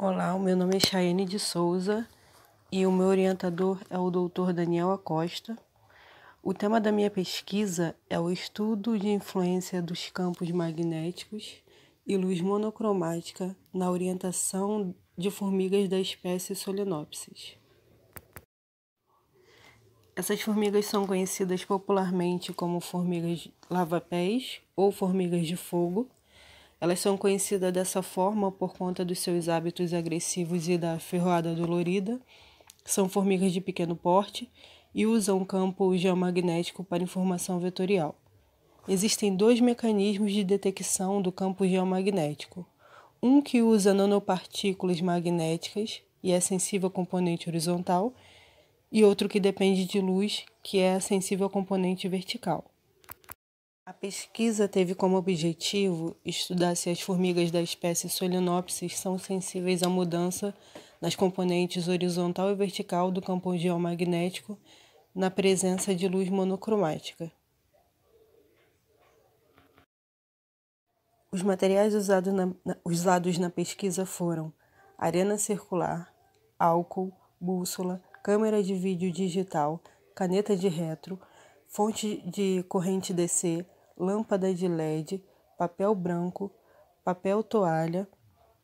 Olá, o meu nome é Chaiane de Souza e o meu orientador é o Dr. Daniel Acosta. O tema da minha pesquisa é o estudo de influência dos campos magnéticos e luz monocromática na orientação de formigas da espécie Solenopsis. Essas formigas são conhecidas popularmente como formigas lavapés ou formigas de fogo elas são conhecidas dessa forma por conta dos seus hábitos agressivos e da ferroada dolorida. São formigas de pequeno porte e usam campo geomagnético para informação vetorial. Existem dois mecanismos de detecção do campo geomagnético. Um que usa nanopartículas magnéticas e é sensível à componente horizontal, e outro que depende de luz, que é sensível à componente vertical. A pesquisa teve como objetivo estudar se as formigas da espécie Solenopsis são sensíveis à mudança nas componentes horizontal e vertical do campo geomagnético na presença de luz monocromática. Os materiais na, na, usados na pesquisa foram arena circular, álcool, bússola, câmera de vídeo digital, caneta de retro, fonte de corrente DC, lâmpada de LED, papel branco, papel toalha,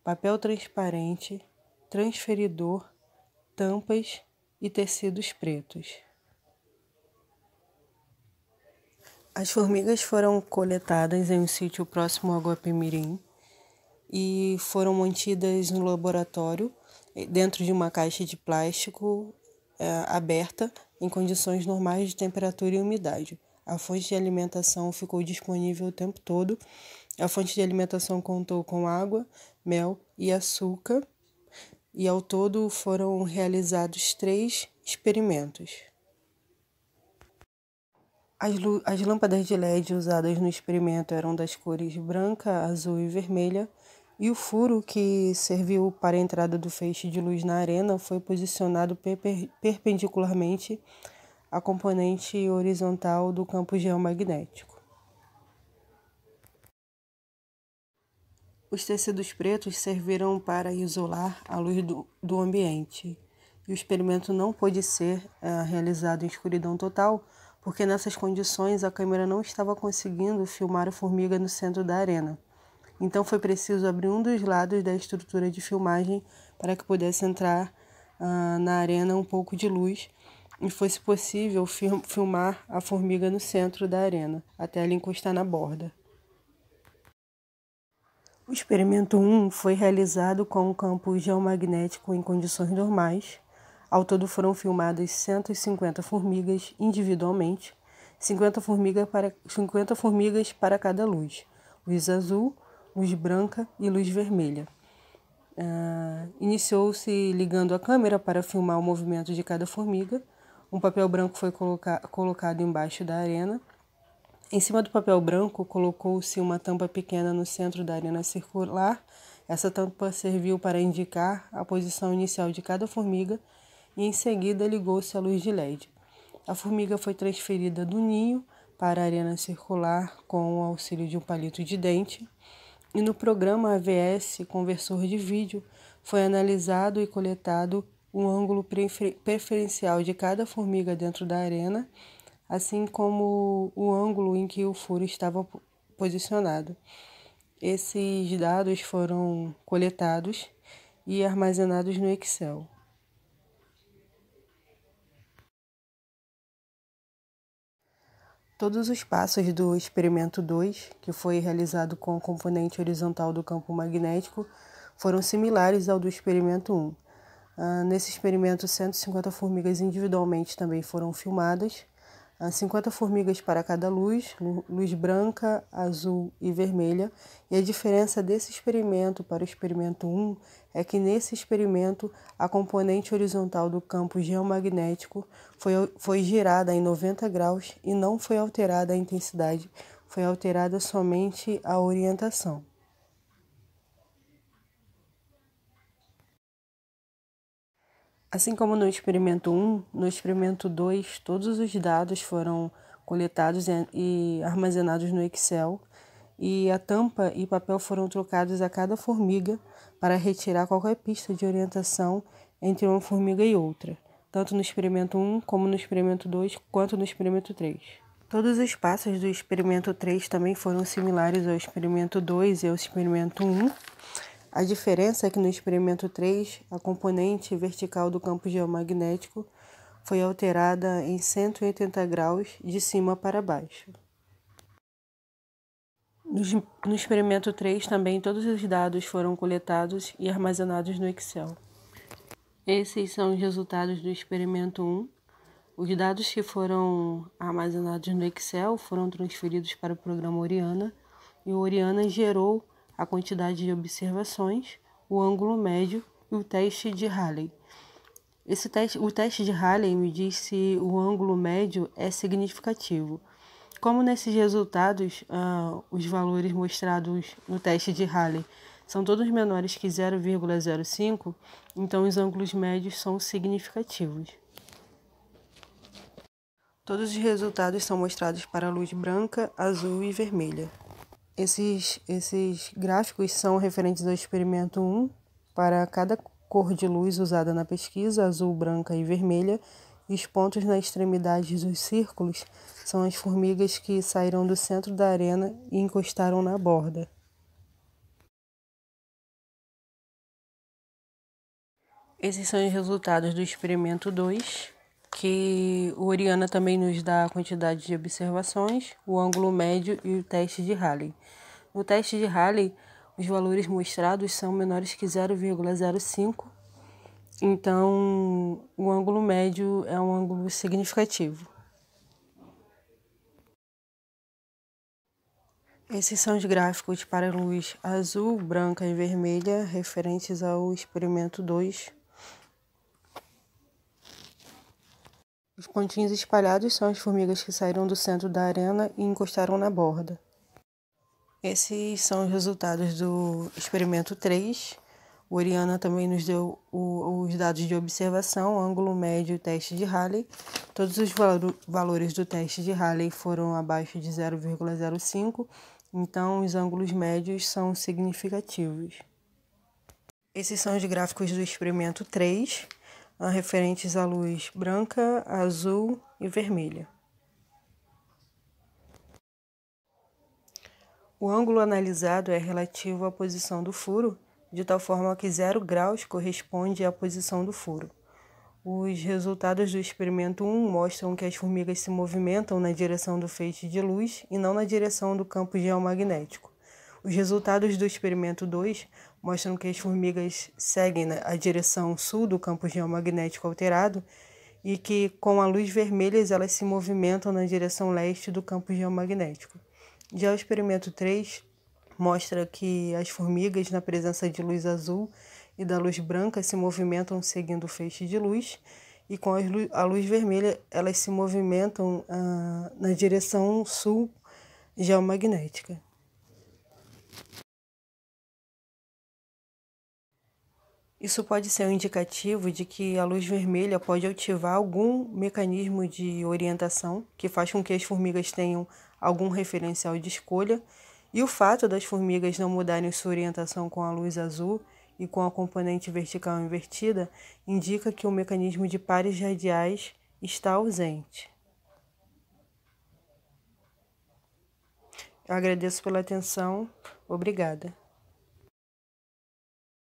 papel transparente, transferidor, tampas e tecidos pretos. As formigas foram coletadas em um sítio próximo ao Guapimirim e foram mantidas no laboratório dentro de uma caixa de plástico é, aberta em condições normais de temperatura e umidade. A fonte de alimentação ficou disponível o tempo todo. A fonte de alimentação contou com água, mel e açúcar, e ao todo foram realizados três experimentos. As, as lâmpadas de LED usadas no experimento eram das cores branca, azul e vermelha, e o furo que serviu para a entrada do feixe de luz na arena foi posicionado perpendicularmente a componente horizontal do campo geomagnético. Os tecidos pretos serviram para isolar a luz do, do ambiente. E o experimento não pôde ser é, realizado em escuridão total, porque nessas condições a câmera não estava conseguindo filmar a formiga no centro da arena. Então foi preciso abrir um dos lados da estrutura de filmagem para que pudesse entrar uh, na arena um pouco de luz e fosse possível filmar a formiga no centro da arena, até ela encostar na borda. O experimento 1 foi realizado com um campo geomagnético em condições normais. Ao todo foram filmadas 150 formigas individualmente, 50, formigas para, 50 formigas para cada luz, luz azul, luz branca e luz vermelha. Uh, Iniciou-se ligando a câmera para filmar o movimento de cada formiga um papel branco foi coloca colocado embaixo da arena. Em cima do papel branco, colocou-se uma tampa pequena no centro da arena circular. Essa tampa serviu para indicar a posição inicial de cada formiga e em seguida ligou-se a luz de LED. A formiga foi transferida do ninho para a arena circular com o auxílio de um palito de dente. E no programa AVS, conversor de vídeo, foi analisado e coletado um ângulo preferencial de cada formiga dentro da arena, assim como o ângulo em que o furo estava posicionado. Esses dados foram coletados e armazenados no Excel. Todos os passos do experimento 2, que foi realizado com o componente horizontal do campo magnético, foram similares ao do experimento 1. Um. Ah, nesse experimento, 150 formigas individualmente também foram filmadas. 50 ah, formigas para cada luz, luz branca, azul e vermelha. E a diferença desse experimento para o experimento 1 é que nesse experimento a componente horizontal do campo geomagnético foi, foi girada em 90 graus e não foi alterada a intensidade, foi alterada somente a orientação. Assim como no experimento 1, no experimento 2, todos os dados foram coletados e armazenados no Excel, e a tampa e papel foram trocados a cada formiga para retirar qualquer pista de orientação entre uma formiga e outra, tanto no experimento 1, como no experimento 2, quanto no experimento 3. Todos os passos do experimento 3 também foram similares ao experimento 2 e ao experimento 1. A diferença é que no experimento 3, a componente vertical do campo geomagnético foi alterada em 180 graus de cima para baixo. No experimento 3, também todos os dados foram coletados e armazenados no Excel. Esses são os resultados do experimento 1. Os dados que foram armazenados no Excel foram transferidos para o programa Oriana e o Oriana gerou a quantidade de observações, o ângulo médio e o teste de Halley. Esse teste, o teste de Halley me diz se o ângulo médio é significativo. Como nesses resultados, ah, os valores mostrados no teste de Halley são todos menores que 0,05, então os ângulos médios são significativos. Todos os resultados são mostrados para a luz branca, azul e vermelha. Esses, esses gráficos são referentes ao experimento 1 para cada cor de luz usada na pesquisa, azul, branca e vermelha, e os pontos na extremidade dos círculos são as formigas que saíram do centro da arena e encostaram na borda. Esses são os resultados do experimento 2 que o Oriana também nos dá a quantidade de observações, o ângulo médio e o teste de Halley. No teste de Halley, os valores mostrados são menores que 0,05, então o ângulo médio é um ângulo significativo. Esses são os gráficos para luz azul, branca e vermelha referentes ao experimento 2. Os pontinhos espalhados são as formigas que saíram do centro da arena e encostaram na borda. Esses são os resultados do experimento 3. O Oriana também nos deu o, os dados de observação, ângulo médio e teste de Halley. Todos os valores do teste de Halley foram abaixo de 0,05, então os ângulos médios são significativos. Esses são os gráficos do experimento 3 referentes à luz branca, azul e vermelha. O ângulo analisado é relativo à posição do furo, de tal forma que zero graus corresponde à posição do furo. Os resultados do experimento 1 mostram que as formigas se movimentam na direção do feixe de luz e não na direção do campo geomagnético. Os resultados do experimento 2 mostram que as formigas seguem né, a direção sul do campo geomagnético alterado e que, com a luz vermelha, elas se movimentam na direção leste do campo geomagnético. Já o experimento 3 mostra que as formigas, na presença de luz azul e da luz branca, se movimentam seguindo o feixe de luz, e com a luz vermelha, elas se movimentam na direção sul geomagnética. Isso pode ser um indicativo de que a luz vermelha pode ativar algum mecanismo de orientação que faz com que as formigas tenham algum referencial de escolha, e o fato das formigas não mudarem sua orientação com a luz azul e com a componente vertical invertida indica que o mecanismo de pares radiais está ausente. Eu agradeço pela atenção. Obrigada.